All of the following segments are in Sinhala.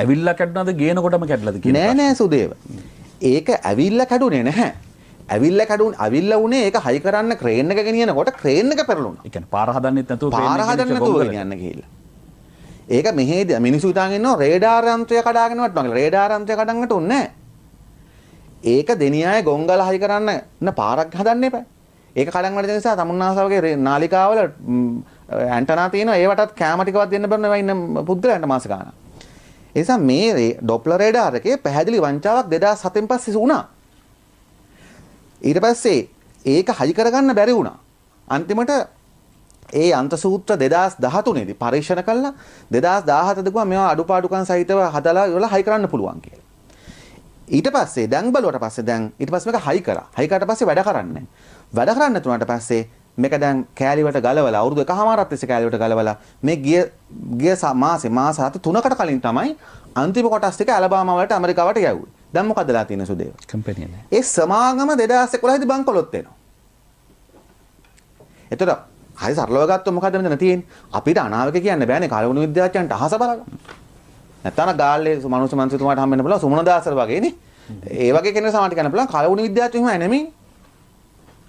ඇවිල්ලා කැඩුණාද ගේනකොටම කැඩලාද කියලා නෑ නෑ සුදේව. ඒක ඇවිල්ලා කැඩුනේ නැහැ. ඇවිල්ලා කැඩුන් ඇවිල්ලා උනේ ඒක හයි කරන්න ක්‍රේන් එක ගෙනියනකොට ක්‍රේන් එක පෙරළුණා. ඒ කියන්නේ පාර හදන්නෙත් නැතුව පාර හදන්න නැතුව ගෙනියන්න ගිහිල්ලා. ඒක මෙහෙදී මිනිස්සු හිතාගෙන ඉන්නවා රේඩාර් යන්ත්‍රය කඩාගෙන වටනවා කියලා. රේඩාර් යන්ත්‍රය කඩන්නට උන්නේ නැහැ. ඒක දෙනියාය ගොංගල හයි කරන්න න පාරක් හදන්න එපා. ඒක කඩන් වැඩ නිසා තමුන්නාසාවගේ නාලිකාවල ඇන්ටනා තියෙනවා ඒවටත් කැමටිකවත් දෙන්න බෑ ඉන්න පුද්ගලයන්ට මාස ගාණක්. එනිසා මේ ඩොප්ලර් රේඩාර් එකේ පැහැදිලි වංචාවක් 2007න් පස්සේ වුණා. ඊට පස්සේ ඒක හයි කරගන්න බැරි වුණා. අන්තිමට ඒ අන්ත සූත්‍ර 2013 දී පරීක්ෂණ කළා 2017 දකුවා මේවා අඩුපාඩුකම් සහිතව හදලා ඒවල හයි කරන්න පුළුවන් කියලා. ඊට පස්සේ දැන් බලුවට පස්සේ දැන් ඊට පස්සේ මේක හයි කරා. හයි කරාට පස්සේ වැඩ කරන්නේ වැඩ කරන්න තුනට පස්සේ මේක දැන් කෑලිවට ගලවලා අවුරුදු එකහමාරක් තිස්සේ කෑලිවට ගලවලා මේ ගිය ගිය මාසේ මාස හත තුනකට කලින් තමයි අන්තිම කොටස් ටික ඇලබාමා වලට ඇමරිකාවට යවුවේ. දැන් මොකදලා තියෙන සුදේව? කම්පැනි ඒ සමාගම 2011 දී බංකොලොත් වෙනවා. එතකොට හරි සරලව ගත්තොත් මොකද මෙතන තියෙන්නේ? අපිට අනාවක කියන්න බෑනේ කලවුණු විද්‍යාඥයන්ට අහස බලන්න. නැත්තම් ගාල්ලේ මනුස්ස මන්ත්‍රීතුමාට හම්බ වෙන්න පුළුවන් සුමන දාසර වගේනේ. ඒ වගේ කෙනෙක් සමාජ කරන්න පුළුවන් කලවුණු විද්‍යාඥයෝ එහෙම නෙමෙයි.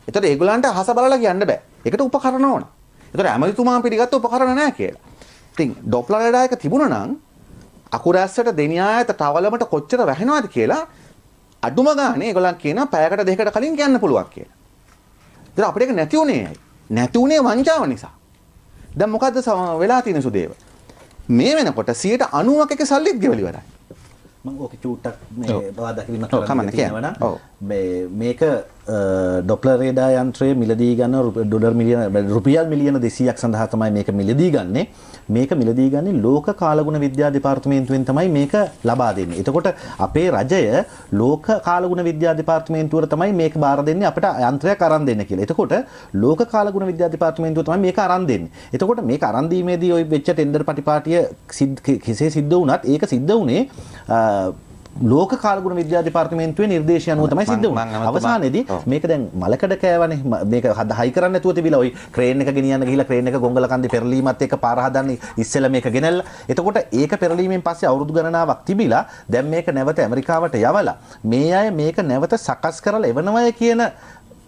එතකොට ඒගොල්ලන්ට අහස බලලා කියන්න බෑ. ඒකට උපකරණ ඕන. එතකොට ඇමතිතුමා පිළිගත්ත උපකරණ නෑ කියලා. ඉතින් ඩොප්ලර් රඩායක තිබුණා නම් අකුර ඇස්සට දෙනියායත තවලමට කොච්චර වැහෙනවද කියලා අඩුම ගානේ ඒගොල්ලන් කියනවා පැයකට දෙකකට කලින් කියන්න පුළුවන් කියලා. ඒතර අපිට ඒක නැති උනේ ඇයි? නැති උනේ වංචාව නිසා. දැන් මොකද්ද වෙලා තියෙන සුදේව? මේ වෙනකොට 90%ක එක සල්ලිත් ගෙවලි වරයි. මම ඕක චූට්ටක් මේ බාධා කිරීමක් කරන්න තියෙනවා නම් මේක ඩොප්ලර් රේඩා යන්ත්‍රය මිලදී ගන්න ඩොලර් මිලියන රුපියල් මිලියන 200ක් සඳහා තමයි මේක මිලදී ගන්නෙ. මේක මිලදී ගන්නේ ලෝක කාලගුණ විද්‍යා දෙපාර්තමේන්තුවෙන් තමයි මේක ලබා දෙන්නේ. එතකොට අපේ රජය ලෝක කාලගුණ විද්‍යා දෙපාර්තමේන්තුවට තමයි මේක බාර දෙන්නේ අපිට යන්ත්‍රයක් අරන් දෙන්න කියලා. එතකොට ලෝක කාලගුණ විද්‍යා දෙපාර්තමේන්තුව තමයි මේක අරන් දෙන්නේ. එතකොට මේක අරන් දීමේදී ওই වෙච්ච ටෙන්ඩර් පටිපාටිය කෙසේ සිද්ධ වුණත් ඒක සිද්ධ වුණේ ලෝක කාලගුණ විද්‍යා දෙපාර්තමේන්තුවේ නිර්දේශය අනුව තමයි සිද්ධ වුණේ. අවසානයේදී මේක දැන් මලකඩ කෑවනේ. මේක හයි කරන්න නැතුව තිබිලා ওই ක්‍රේන් එක ගෙනියන්න ගිහිල්ලා ක්‍රේන් එක ගොංගල කන්දේ පෙරලීමත් එක්ක පාර හදන්නේ ඉස්සෙල්ලා මේක ගෙනල්ලා. එතකොට ඒක පෙරලීමෙන් පස්සේ අවුරුදු ගණනාවක් තිබිලා දැන් මේක නැවත ඇමරිකාවට යවලා මේ අය මේක නැවත සකස් කරලා එවනවය කියන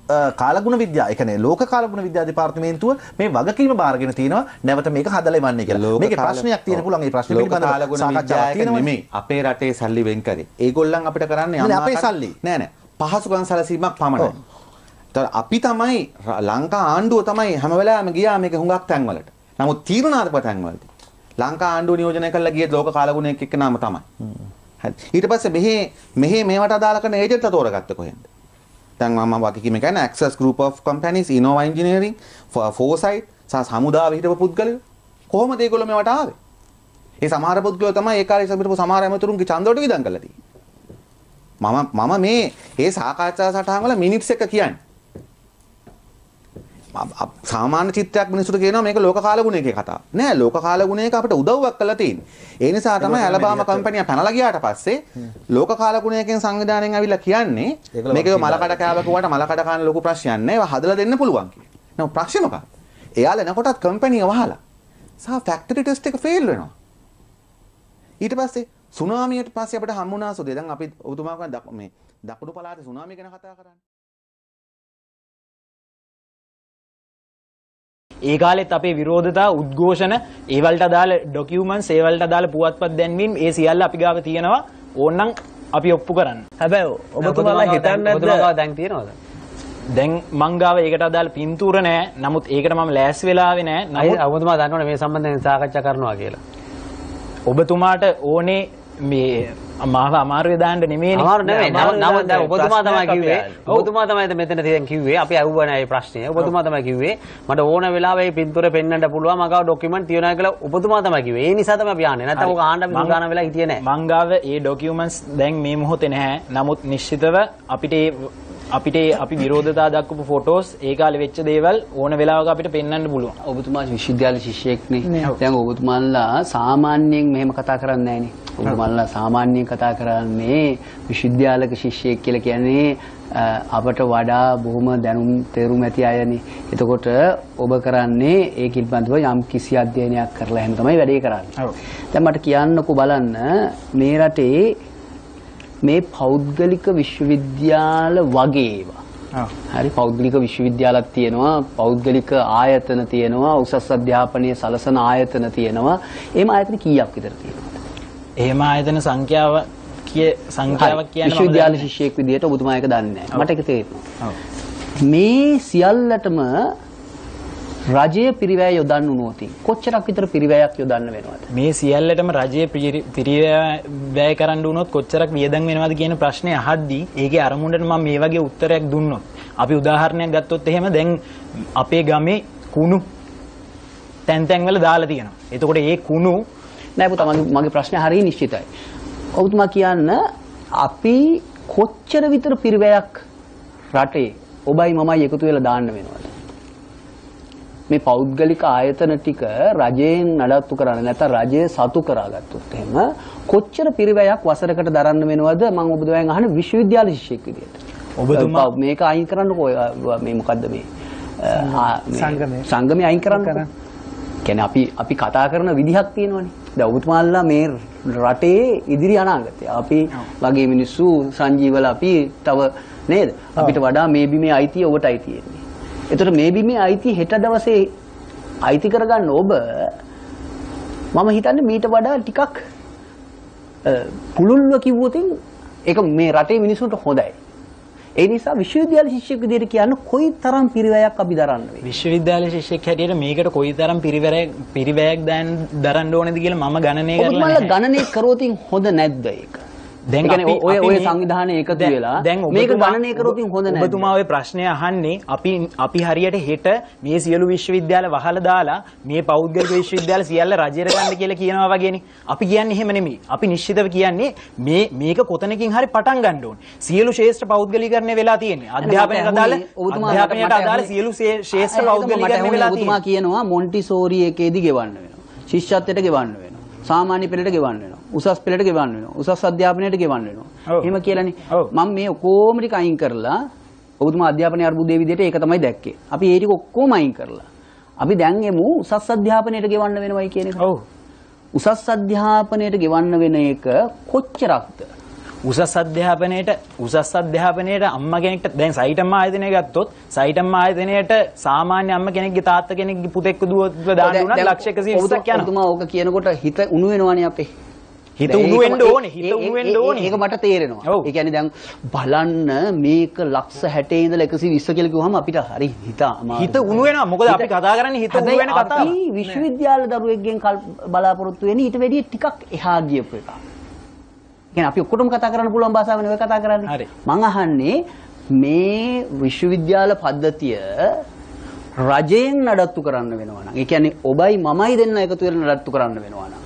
කාලගුණ විද්‍යා එකන ලෝක කාලගුණ විද්‍යා දෙපාර්තමේන්තුව මේ වගකීම බාරගෙන තියෙනවා නැවත මේක හදලා එවන්නේ කියලා. මේක ප්‍රශ්නයක් තියෙන පුළුවන් ඒ ප්‍රශ්නේ පිළිබඳව සාකච්ඡාවක් නෙමෙයි. අපේ රටේ සල්ලි වෙන් කරේ. ඒගොල්ලන් අපිට කරන්නේ අපේ සල්ලි. නෑ නෑ. පහසුකම් සැලසීමක් පමණයි. අපි තමයි ලංකා ආණ්ඩුව තමයි හැම වෙලාවෙම ගියා මේක හුඟක් තැන්වලට. නමුත් තීරණාත්මක තැන්වලට ලංකා ආණ්ඩුව නියෝජනය කරලා ගියේ ලෝක කාලගුණයක් එක්ක නම තමයි. ඊට පස්සේ මෙහි මෙහි මේවට අදාළ කරන ඒජන්ට්ලා තෝරගත්තේ කොහෙන්ද? දැන් මම වගකීම කියන්නේ Access Group of Companies Innova Engineering for Foresight සහ සමුදාව හිටපු පුද්ගලයෝ කොහොමද ඒගොල්ලෝ මේවට ආවේ? ඒ සමහර පුද්ගලයෝ තමයි ඒ කාලේ සම්බන්ධව සමහර ඇමතුරුන්ගේ ඡන්දවලට විදන් කළා තියෙන්නේ. මම මම මේ ඒ සාකච්ඡා සටහන් වල මිනිත්ස් එක කියන්නේ සාමාන්‍ය චිත්‍රයක් මිනිසුන්ට කියනවා මේක ලෝක කාලගුණයකේ කතාව. නෑ ලෝක කාලගුණයක අපිට උදව්වක් කළා තියෙන්නේ. ඒ නිසා තමයි ඇලබාමා කම්පැනි පැනලා ගියාට පස්සේ ලෝක කාලගුණයකින් සංවිධානයෙන් අවිලා කියන්නේ මේක මල කඩ කෑව කිව්වට මල කඩ කන ලොකු ප්‍රශ්නයක් නෑ. ඒවා හදලා දෙන්න පුළුවන් කියලා. නම ප්‍රශ්නේ මොකක්ද? එයාලා එනකොටත් කම්පැනි වහලා. සහ ෆැක්ටරි ටෙස්ට් එක ෆේල් වෙනවා. ඊට පස්සේ සුනාමියට පස්සේ අපිට හම්බුණා සුදේ. දැන් අපි ඔබතුමා මේ දකුණු පළාතේ සුනාමිය ගැන කතා කරන්නේ. ඒ කාලෙත් අපේ විරෝධතා උද්ඝෝෂණ ඒවලට අදාළ ඩොකියුමන්ට්ස් ඒවලට අදාළ පුවත්පත් දැන්වීම් ඒ සියල්ල අපි ගාව තියෙනවා ඕන්නම් අපි ඔප්පු කරන්න. හැබැයි ඔබතුමාලා හිතන්නේ නැද්ද දැන් තියෙනවද? දැන් මංගාව ඒකට අදාළ පින්තූර නෑ. නමුත් ඒකට මම ලෑස් වෙලාවේ නෑ. නමුත් ඔබතුමා දන්නවනේ මේ සම්බන්ධයෙන් සාකච්ඡා කරනවා කියලා. ඔබතුමාට ඕනේ මේ මාව අමාරුවේ දාන්න නෙමෙයි අමාරු නෙමෙයි නම දැන් ඔබතුමා තමයි කිව්වේ ඔබතුමා තමයි මෙතන තියෙන කිව්වේ අපි අහුවා නෑ මේ ප්‍රශ්නේ ඔබතුමා තමයි කිව්වේ මට ඕන වෙලාවෙ පින්තූර පෙන්වන්න පුළුවන් මගාව ඩොකියුමන්ට් තියනවා කියලා ඔබතුමා තමයි කිව්වේ ඒ නිසා තමයි අපි ආන්නේ නැත්නම් ඔක ආන්න අපි ගාන වෙලා හිටියේ නෑ මං ගාව ඒ ඩොකියුමන්ට්ස් දැන් මේ මොහොතේ නැහැ නමුත් නිශ්චිතව අපිට අපිට අපි විරෝධතා දක්වපු ෆොටෝස් ඒ කාලේ වෙච්ච දේවල් ඕන වෙලාවක අපිට පෙන්වන්න පුළුවන්. ඔබතුමා විශ්වවිද්‍යාල ශිෂ්‍යෙක්නේ. දැන් ඔබතුමාලා සාමාන්‍යයෙන් මෙහෙම කතා කරන්නේ නැහනේ. ඔබතුමාලා සාමාන්‍යයෙන් කතා කරන්නේ විශ්වවිද්‍යාලක ශිෂ්‍යෙක් කියලා කියන්නේ අපට වඩා බොහොම දැනුම් තේරුම් ඇති අයනේ. එතකොට ඔබ කරන්නේ ඒ පිළිබඳව යම් කිසි අධ්‍යයනයක් කරලා එහෙම තමයි වැඩේ කරන්නේ. දැන් මට කියන්නකෝ බලන්න මේ රටේ මේ පෞද්ගලික විශ්වවිද්‍යාල වගේ ඒවා. හරි පෞද්ගලික විශ්වවිද්‍යාලත් තියෙනවා පෞද්ගලික ආයතන තියෙනවා උසස් අධ්‍යාපනය සලසන ආයතන තියෙනවා. එහෙම ආයතන කීයක් විතර තියෙනවද? එහෙම ආයතන සංඛ්‍යාව කිය සංඛ්‍යාවක් කියන්නේ විශ්වවිද්‍යාල ශිෂ්‍යයෙක් විදිහට ඔබතුමා ඒක දන්නේ නැහැ. මට ඒක තේරෙනවා. මේ සියල්ලටම රජයේ පිරිවැය යොදන්න වුණොත් කොච්චරක් විතර පිරිවැයක් යොදන්න වෙනවද? මේ සියල්ලටම රජයේ පිරිවැය කරන්න වුණොත් කොච්චරක් වියදම් වෙනවද කියන ප්‍රශ්නේ අහද්දී ඒකේ අරමුණට මම මේ වගේ උත්තරයක් දුන්නොත් අපි උදාහරණයක් ගත්තොත් එහෙම දැන් අපේ ගමේ කුණු තැන් තැන් වල දාලා තියෙනවා. එතකොට ඒ කුණු නෑ පුතා මගේ ප්‍රශ්නේ හරිය නිශ්චිතයි. ඔබතුමා කියන්න අපි කොච්චර විතර පිරිවැයක් රටේ ඔබයි මමයි එකතු වෙලා දාන්න වෙනවද? මේ පෞද්ගලික ආයතන ටික රජයෙන් නඩත්තු කරන්නේ නැත්නම් රජය සතු කරාගත්තොත් එහෙම කොච්චර පිරිවැයක් වසරකට දරන්න වෙනවද මම ඔබතුමාගෙන් අහන්නේ විශ්වවිද්‍යාල ශිෂ්‍යෙක් විදියට. ඔබතුමා මේක අයින් කරන්නකෝ මේ මොකද්ද මේ සංගමය සංගමය අයින් කරන්න කියන්නේ අපි අපි කතා කරන විදිහක් තියෙනවනේ. දැන් ඔබතුමාලා මේ රටේ ඉදිරි අනාගතය. අපි වගේ මිනිස්සු සංජීවල අපි තව නේද? අපිට වඩා මේ බිමේ අයිතිය ඔබටයි තියෙන්නේ. එතකොට මේ බිමේ අයිති හෙට දවසේ අයිති කරගන්න ඔබ මම හිතන්නේ මීට වඩා ටිකක් පුළුල්ව කිව්වොතින් ඒක මේ රටේ මිනිසුන්ට හොඳයි. ඒ නිසා විශ්වවිද්‍යාල ශිෂ්‍යෙක් විදිහට කියන්න කොයි තරම් පිරිවැයක් අපි දරන්න වෙයි. විශ්වවිද්‍යාල ශිෂ්‍යෙක් හැටියට මේකට කොයි තරම් පිරිවැයක් පිරිවැයක් දරන්න ඕනේද කියලා මම ගණනය කරලා නැහැ. ඔයාලා ගණනය කරෝතින් හොඳ නැද්ද ඒක? දැන් ඔය ඔය සංවිධානය එකතු වෙලා මේක ගණනය කරොත් හොඳ නැහැ. ඔබතුමා ඔය ප්‍රශ්නය අහන්නේ අපි අපි හරියට හෙට මේ සියලු විශ්වවිද්‍යාල වහලා දාලා මේ පෞද්ගලික විශ්වවිද්‍යාල සියල්ල රජයට ගන්න කියලා කියනවා වගේනේ. අපි කියන්නේ එහෙම නෙමෙයි. අපි නිශ්චිතව කියන්නේ මේ මේක කොතනකින් හරි පටන් ගන්න ඕනේ. සියලු ශේෂ්ඨ පෞද්ගලිකරණය වෙලා තියෙන්නේ. අධ්‍යාපනයට අදාළ ඔබතුමා අධ්‍යාපනයට අදාළ සියලු ශේෂ්ඨ පෞද්ගලිකරණය වෙලා තියෙනවා. ඔබතුමා කියනවා මොන්ටිසෝරි එකේදී ගෙවන්න වෙනවා. ශිෂ්‍යත්වයට ගෙවන්න වෙනවා. සාමාන්‍ය පෙළට ගෙවන්න වෙනවා. උසස් පෙළට ගෙවන්න වෙනවා. උසස් අධ්‍යාපනයට ගෙවන්න වෙනවා. එහෙම කියලානේ. මම මේ ඔක්කොම ටික අයින් කරලා ඔබතුමා අධ්‍යාපනයේ අර්බුදයේ විදිහට ඒක තමයි දැක්කේ. අපි ඒ ටික ඔක්කොම අයින් කරලා. අපි දැන් එමු උසස් අධ්‍යාපනයට ගෙවන්න වෙනවයි කියන එක. ඔව්. උසස් අධ්‍යාපනයට ගෙවන්න වෙන එක කොච්චරක්ද? උසස් අධ්‍යාපනයේට උසස් අධ්‍යාපනයේට අම්මා කෙනෙක්ට දැන් සයිටම් ආයතනය ගත්තොත් සයිටම් ආයතනයේට සාමාන්‍ය අම්මා කෙනෙක්ගේ තාත්තා කෙනෙක්ගේ පුතෙක් දුවව දාන්න උනත් ලක්ෂ 120ක් යනවා. ඔබතුමා ඕක කියනකොට හිත උණු වෙනවනේ අපේ. හිත උණු වෙන්න ඕනේ හිත උණු වෙන්න ඕනේ ඒක මට තේරෙනවා ඒ කියන්නේ දැන් බලන්න මේක ලක්ෂ 60 ඉඳලා 120 කියලා කිව්වහම අපිට හරි හිත හිත උණු වෙනවා මොකද අපි කතා කරන්නේ හිත උණු වෙන කතාව අපි විශ්වවිද්‍යාල දරුවෙක්ගෙන් බලාපොරොත්තු වෙන්නේ ඊට වැඩිය ටිකක් එහා ගියපු එකක් කියන්නේ අපි ඔක්කොටම කතා කරන්න පුළුවන් භාෂාවනේ ඔය කතා කරන්නේ. හරි. මං අහන්නේ මේ විශ්වවිද්‍යාල පද්ධතිය රජයෙන් නඩත්තු කරන්න වෙනවා නම් ඒ කියන්නේ ඔබයි මමයි දෙන්න එකතු වෙලා නඩත්තු කරන්න වෙනවා නම්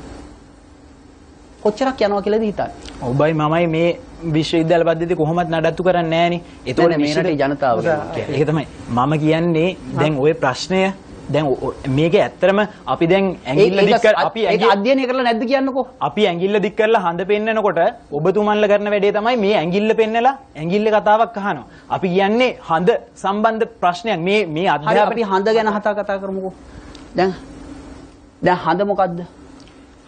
කොච්චරක් යනවා කියලාද හිතන්නේ ඔබයි මමයි මේ විශ්වවිද්‍යාල පද්ධතිය කොහොමත් නඩත්තු කරන්නේ නැහනේ ඒතකොට මේ රටේ ජනතාව ඒක තමයි මම කියන්නේ දැන් ওই ප්‍රශ්නය දැන් මේක ඇත්තරම අපි දැන් ඇඟිල්ල දික් කරලා අපි ඇඟිල්ල අධ්‍යයනය කරලා නැද්ද කියන්නකෝ අපි ඇඟිල්ල දික් කරලා හඳ පෙන්නනකොට ඔබතුමන්ලා කරන වැඩේ තමයි මේ ඇඟිල්ල පෙන්නලා ඇඟිල්ල කතාවක් අහනවා අපි කියන්නේ හඳ සම්බන්ධ ප්‍රශ්නයක් මේ මේ අධ්‍යාපනයේ හඳ ගැන කතා කතා කරමුකෝ දැන් දැන් හඳ මොකද්ද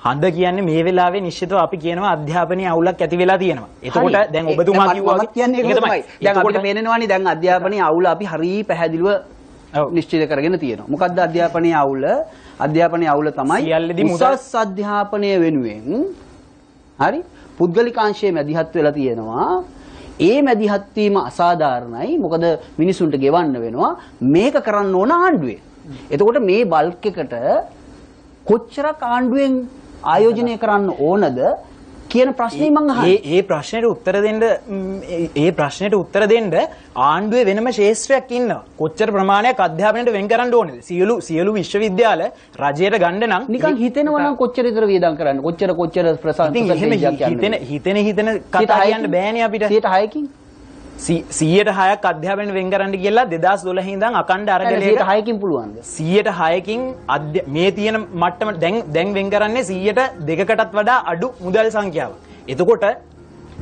හඳ කියන්නේ මේ වෙලාවේ නිශ්චිතව අපි කියනවා අධ්‍යාපනයේ අවුලක් ඇති වෙලා තියෙනවා. එතකොට දැන් ඔබතුමා කිව්වා කියන්නේ ඒක තමයි. දැන් අපිට පේනවානේ දැන් අධ්‍යාපනයේ අවුල අපි හරිය පැහැදිලිව නිශ්චිත කරගෙන තියෙනවා. මොකද්ද අධ්‍යාපනයේ අවුල? අධ්‍යාපනයේ අවුල තමයි උසස් අධ්‍යාපනය වෙනුවෙන් හරි පුද්ගලික අංශයේ මැදිහත් වෙලා තියෙනවා. ඒ මැදිහත් වීම අසාධාරණයි. මොකද මිනිසුන්ට ගෙවන්න වෙනවා. මේක කරන්න ඕන ආණ්ඩුවේ. එතකොට මේ බල්ක් එකට කොච්චරක් ආණ්ඩුවෙන් ආයෝජනය කරන්න ඕනද කියන ප්‍රශ්නේ මං අහන්නේ. ඒ ඒ ප්‍රශ්නෙට උත්තර දෙන්න ඒ ප්‍රශ්නෙට උත්තර දෙන්න ආණ්ඩුවේ වෙනම ශාස්ත්‍රයක් ඉන්නවා. කොච්චර ප්‍රමාණයක් අධ්‍යාපනයට වෙන් කරන්න ඕනේද? සියලු සියලු විශ්වවිද්‍යාල රජයට ගන්න නම් නිකන් හිතෙනවා නම් කොච්චර විතර වියදම් කරන්න. කොච්චර කොච්චර ප්‍රසන්සකයක් යන්නේ. හිතෙන හිතෙන හිතෙන කතා කියන්න බෑනේ අපිට. 106කින් සියයට හයක් අධ්‍යාපන වෙන් කරන්න කියලා දෙදස් දොලහ දම් අකණ්ඩ අරගලයට හයකින් පුළුවන්ද සියයට හයකින් අධ්‍ය මේ තියෙන මට්ටම දැන් දැන් වෙන් කරන්නේ සීයට දෙකටත් වඩා අඩු මුදල් සංඛ්‍යාව. එතකොට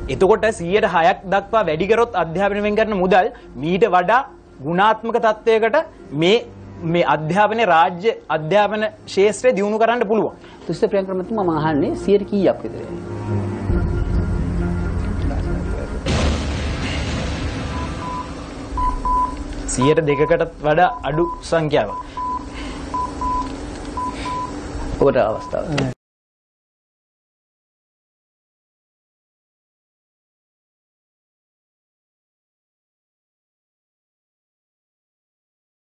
එතකොට සීයට හයක් දක්වා වැඩිකරොත් අධ්‍යාපන වෙන් කරන මුදල් මීට වඩා ගුණාත්මක තත්ත්වයකට මේ මේ අධ්‍යාපනය රාජ්‍ය අධ්‍යාපන ශේත්‍රය දියුණු කරන්න පුළුවන්. තුස්ත ප්‍රියංක්‍රමතුමා මම අහන්නේ සියයට කීයක් විතරද? 100ට දෙකකටත් වඩා අඩු සංඛ්‍යාවක්. ඔකට අවස්ථාවක්.